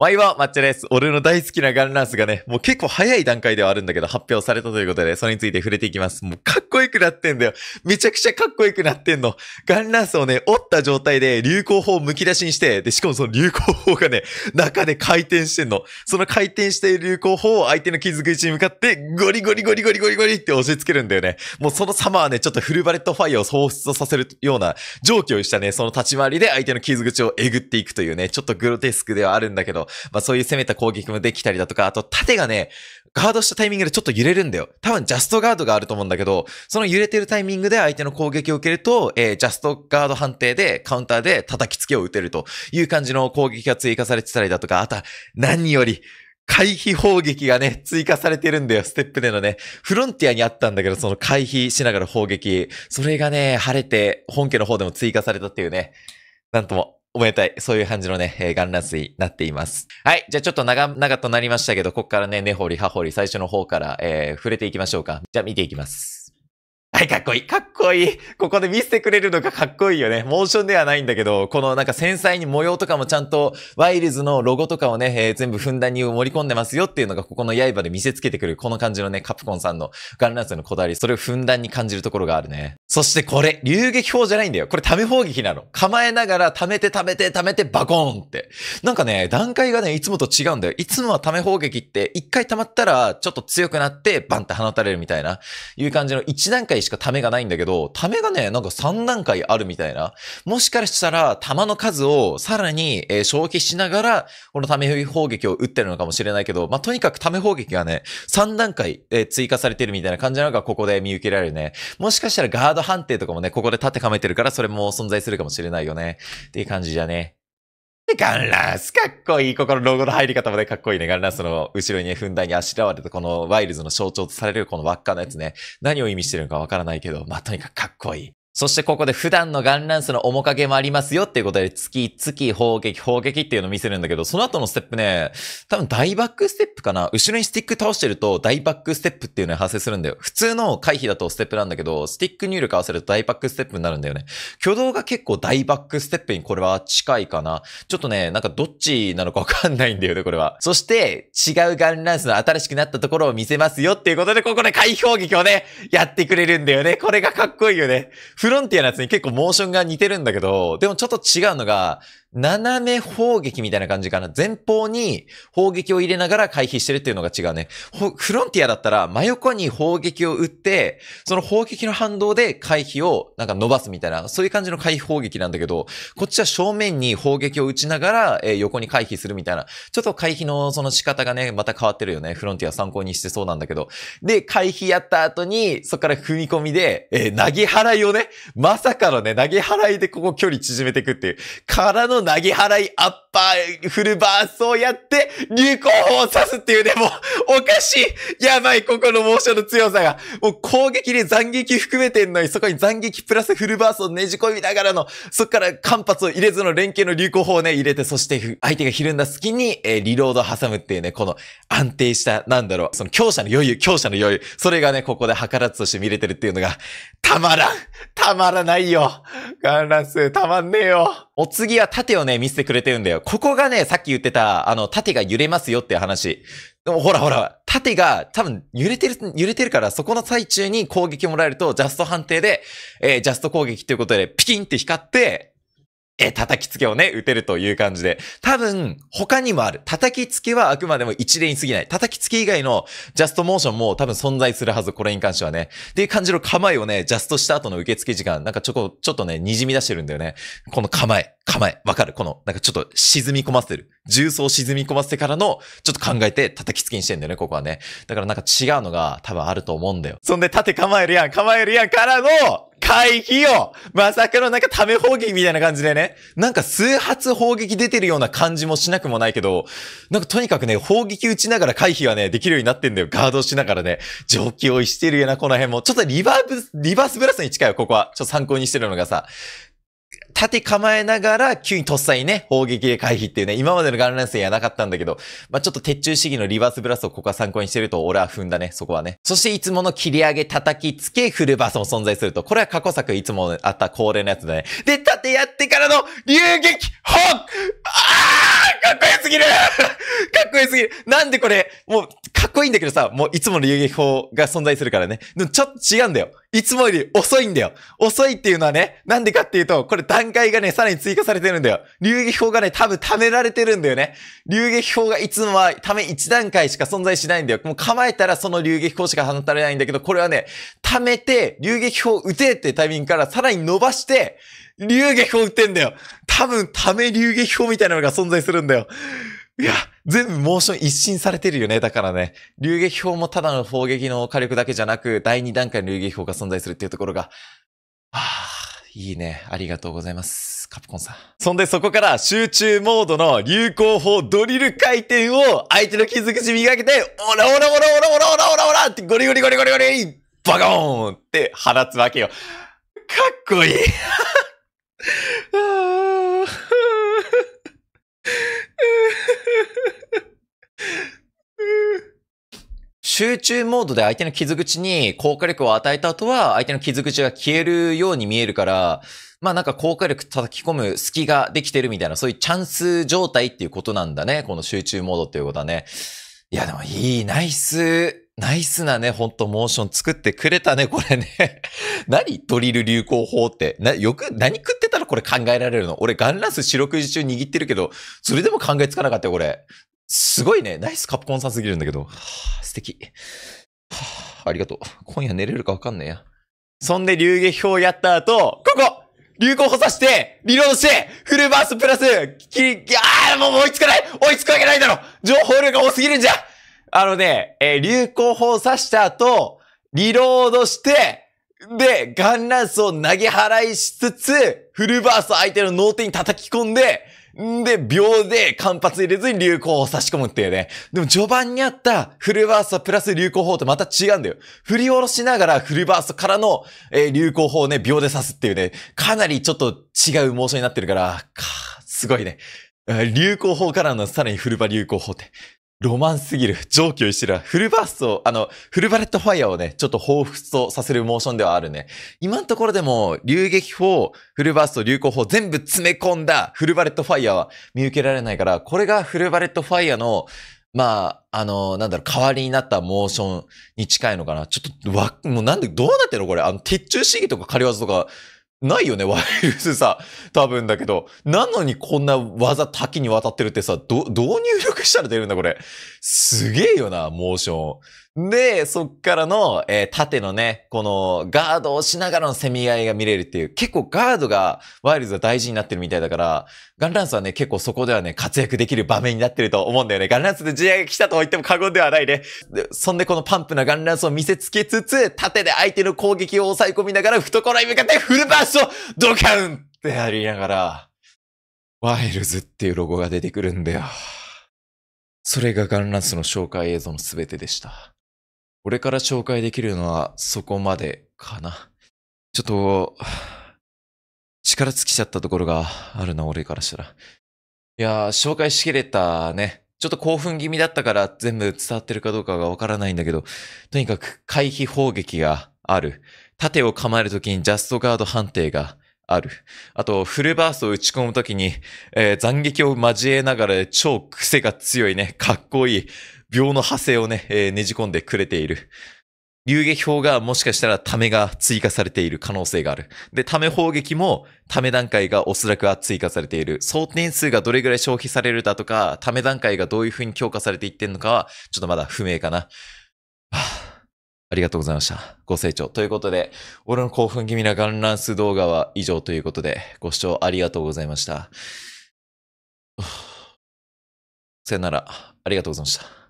ワイは抹茶です。俺の大好きなガンランスがね、もう結構早い段階ではあるんだけど発表されたということで、それについて触れていきます。もうかっこよくなってんだよ。めちゃくちゃかっこよくなってんの。ガンランスをね、折った状態で流行法を剥き出しにして、で、しかもその流行法がね、中で回転してんの。その回転している流行法を相手の傷口に向かって、ゴリゴリゴリゴリゴリゴリって押し付けるんだよね。もうその様はね、ちょっとフルバレットファイアを喪失させるような、上記をしたね、その立ち回りで相手の傷口をえぐっていくというね、ちょっとグロテスクではあるんだけど、まあそういう攻めた攻撃もできたりだとか、あと縦がね、ガードしたタイミングでちょっと揺れるんだよ。多分ジャストガードがあると思うんだけど、その揺れてるタイミングで相手の攻撃を受けると、えー、ジャストガード判定でカウンターで叩きつけを打てるという感じの攻撃が追加されてたりだとか、あとは何より、回避砲撃がね、追加されてるんだよ、ステップでのね。フロンティアにあったんだけど、その回避しながら砲撃。それがね、晴れて、本家の方でも追加されたっていうね。なんともおめでたい。そういう感じのね、えー、観水になっています。はい。じゃあちょっと長々となりましたけど、ここからね、根掘り葉掘り最初の方から、えー、触れていきましょうか。じゃあ見ていきます。はい、かっこいい。かっこいい。ここで見せてくれるのがかっこいいよね。モーションではないんだけど、このなんか繊細に模様とかもちゃんと、ワイルズのロゴとかをね、えー、全部ふんだんに盛り込んでますよっていうのが、ここの刃で見せつけてくる、この感じのね、カプコンさんのガンランスのこだわり、それをふんだんに感じるところがあるね。そしてこれ、流撃砲じゃないんだよ。これ、溜め砲撃なの。構えながら、溜めて溜めて溜めて、バコーンって。なんかね、段階がね、いつもと違うんだよ。いつもは溜め砲撃って、一回溜まったら、ちょっと強くなって、バンって放たれるみたいな、いう感じの一段階しかためがないんだけど、ためがね、なんか3段階あるみたいな。もしかしたら、弾の数をさらに、えー、消費しながら、このため砲撃を打ってるのかもしれないけど、まあ、とにかくため砲撃がね、3段階、えー、追加されてるみたいな感じなのがここで見受けられるね。もしかしたらガード判定とかもね、ここで立てかめてるから、それも存在するかもしれないよね。っていう感じじゃね。で、ガンランス、かっこいい。ここのロゴの入り方までかっこいいね。ガンランスの後ろにね、ふんだんにあしらわれたこのワイルズの象徴とされるこの輪っかのやつね。何を意味してるのかわからないけど、まあ、とにかくかっこいい。そしてここで普段のガンランスの面影もありますよっていうことで、月、月、砲撃、砲撃っていうのを見せるんだけど、その後のステップね、多分大バックステップかな後ろにスティック倒してると大バックステップっていうのが発生するんだよ。普通の回避だとステップなんだけど、スティック入力合わせると大バックステップになるんだよね。挙動が結構大バックステップにこれは近いかな。ちょっとね、なんかどっちなのかわかんないんだよね、これは。そして、違うガンランスの新しくなったところを見せますよっていうことで、ここで回避砲撃をね、やってくれるんだよね。これがかっこいいよね。フロンティアのやつに結構モーションが似てるんだけど、でもちょっと違うのが、斜め砲撃みたいな感じかな。前方に砲撃を入れながら回避してるっていうのが違うね。フロンティアだったら真横に砲撃を打って、その砲撃の反動で回避をなんか伸ばすみたいな、そういう感じの回避砲撃なんだけど、こっちは正面に砲撃を打ちながら、えー、横に回避するみたいな。ちょっと回避のその仕方がね、また変わってるよね。フロンティア参考にしてそうなんだけど。で、回避やった後に、そこから踏み込みで、えー、投げ払いをね、まさかのね、投げ払いでここ距離縮めていくっていう。からの投げ払い、アッパー、フルバースをやって、流行法を刺すっていうね、もう、おかしいやばい、ここのモーションの強さが。もう攻撃で斬撃含めてんのに、そこに斬撃プラスフルバースをねじ込みながらの、そっから間髪を入れずの連携の流行法をね、入れて、そして相手がひるんだ隙に、えー、リロード挟むっていうね、この安定した、なんだろう、その強者の余裕、強者の余裕、それがね、ここで計らずとして見れてるっていうのが、たまらんたまらないよ観ラスたまんねえよお次は縦をね、見せてくれてるんだよ。ここがね、さっき言ってた、あの、縦が揺れますよって話。でもほらほら、縦が多分揺れてる、揺れてるから、そこの最中に攻撃もらえると、ジャスト判定で、えー、ジャスト攻撃ということで、ピキンって光って、え、叩きつけをね、打てるという感じで。多分、他にもある。叩きつけはあくまでも一例に過ぎない。叩きつけ以外のジャストモーションも多分存在するはず、これに関してはね。っていう感じの構えをね、ジャストした後の受付時間、なんかちょこ、ちょっとね、滲み出してるんだよね。この構え、構え、わかるこの、なんかちょっと沈み込ませてる。重曹沈み込ませてからの、ちょっと考えて叩きつけにしてんだよね、ここはね。だからなんか違うのが多分あると思うんだよ。そんで、縦構えるやん、構えるやんからの、回避を、まさかのなんかため砲撃みたいな感じでね、なんか数発砲撃出てるような感じもしなくもないけど、なんかとにかくね、砲撃打ちながら回避はね、できるようになってんだよ。ガードしながらね、上気をいしてるような、この辺も。ちょっとリバーブ、リバースブラスに近いよ、ここは。ちょっと参考にしてるのがさ、縦構えながら、急にとっさにね、砲撃で回避っていうね、今までのガンラン戦やなかったんだけど、まあ、ちょっと鉄柱主義のリバースブラストをここは参考にしてると、俺は踏んだね、そこはね。そしていつもの切り上げ、叩きつけ、フルバースも存在すると、これは過去作いつもあった恒例のやつだね。で、縦やってからの、流撃、本あーかっこよすぎる かっこよすぎるなんでこれ、もう、かっこいいんだけどさ、もういつもの遊撃法が存在するからね。でもちょっと違うんだよ。いつもより遅いんだよ。遅いっていうのはね、なんでかっていうと、これ段階がね、さらに追加されてるんだよ。流撃砲がね、多分貯められてるんだよね。流撃砲がいつもはため1段階しか存在しないんだよ。もう構えたらその流撃砲しか放たれないんだけど、これはね、貯めて、流撃砲撃てってタイミングからさらに伸ばして、流撃砲撃ってんだよ。多分、ため流撃砲みたいなのが存在するんだよ。いや、全部モーション一新されてるよね。だからね、流撃砲もただの砲撃の火力だけじゃなく、第2段階の流撃砲が存在するっていうところが、はあ、いいね。ありがとうございます。カプコンさん。そんでそこから集中モードの流行砲ドリル回転を相手の傷口磨けて、オラオラオラオラオラオラオラオラってゴリゴリゴリゴリゴリバゴーンって放つわけよ。かっこいい 集中モードで相手の傷口に効果力を与えた後は、相手の傷口が消えるように見えるから、まあなんか効果力叩き込む隙ができてるみたいな、そういうチャンス状態っていうことなんだね。この集中モードっていうことはね。いやでもいい、ナイス、ナイスなね、ほんとモーション作ってくれたね、これね。何ドリル流行法って。な、よく、何食ってたらこれ考えられるの俺ガンラス四六時中握ってるけど、それでも考えつかなかったよ、これ。すごいね。ナイスカプコンさんすぎるんだけど。はあ、素敵。はあ、ありがとう。今夜寝れるかわかんねえや。そんで流撃砲やった後、ここ流行補佐して、リロードして、フルバースプラス、キリ、あーもう追いつかない追いつくわけないだろ情報量が多すぎるんじゃあのね、えー、流行を刺した後、リロードして、で、ガンランスを投げ払いしつつ、フルバース相手の脳天に叩き込んで、んで、秒で間髪入れずに流行を差し込むっていうね。でも序盤にあったフルバーストプラス流行法とまた違うんだよ。振り下ろしながらフルバーストからの、えー、流行法をね、秒で刺すっていうね、かなりちょっと違うモーションになってるから、か、すごいね。流行法からのさらにフルバ流行法って、ロマンすぎる。上級一る。フルバーストあの、フルバレットファイヤーをね、ちょっと彷彿とさせるモーションではあるね。今のところでも、流撃法、フルバースト、流行法、全部詰め込んだフルバレットファイヤーは見受けられないから、これがフルバレットファイヤーの、まあ、あの、なんだろう、代わりになったモーションに近いのかな。ちょっと、わ、もうなんで、どうなってるのこれ。あの、鉄柱主義とか仮技とか、ないよね、ワイルスさ。多分だけど。なのにこんな技多岐にわたってるってさ、ど、どう入力したら出るんだ、これ。すげえよな、モーション。で、そっからの、えー、縦のね、このガードをしながらの攻め合いが見れるっていう、結構ガードがワイルズは大事になってるみたいだから、ガンランスはね、結構そこではね、活躍できる場面になってると思うんだよね。ガンランスで試合が来たと言っても過言ではないね。そんでこのパンプなガンランスを見せつけつつ、縦で相手の攻撃を抑え込みながら、懐に向かってフルバーストドカウンってやりながら、ワイルズっていうロゴが出てくるんだよ。それがガンランスの紹介映像の全てでした。俺から紹介できるのはそこまでかな。ちょっと、力尽きちゃったところがあるな、俺からしたら。いやー、紹介しきれたね。ちょっと興奮気味だったから全部伝わってるかどうかがわからないんだけど、とにかく回避砲撃がある。盾を構えるときにジャストガード判定がある。あと、フルバースを打ち込むときに、えー、斬撃を交えながら超癖が強いね、かっこいい、秒の派生をね、えー、ねじ込んでくれている。流撃砲がもしかしたらためが追加されている可能性がある。で、ため砲撃もため段階がおそらくは追加されている。想定数がどれぐらい消費されるだとか、ため段階がどういう風に強化されていってんのかは、ちょっとまだ不明かな。はあありがとうございました。ご清聴。ということで、俺の興奮気味なガンランス動画は以上ということで、ご視聴ありがとうございました。さよなら。ありがとうございました。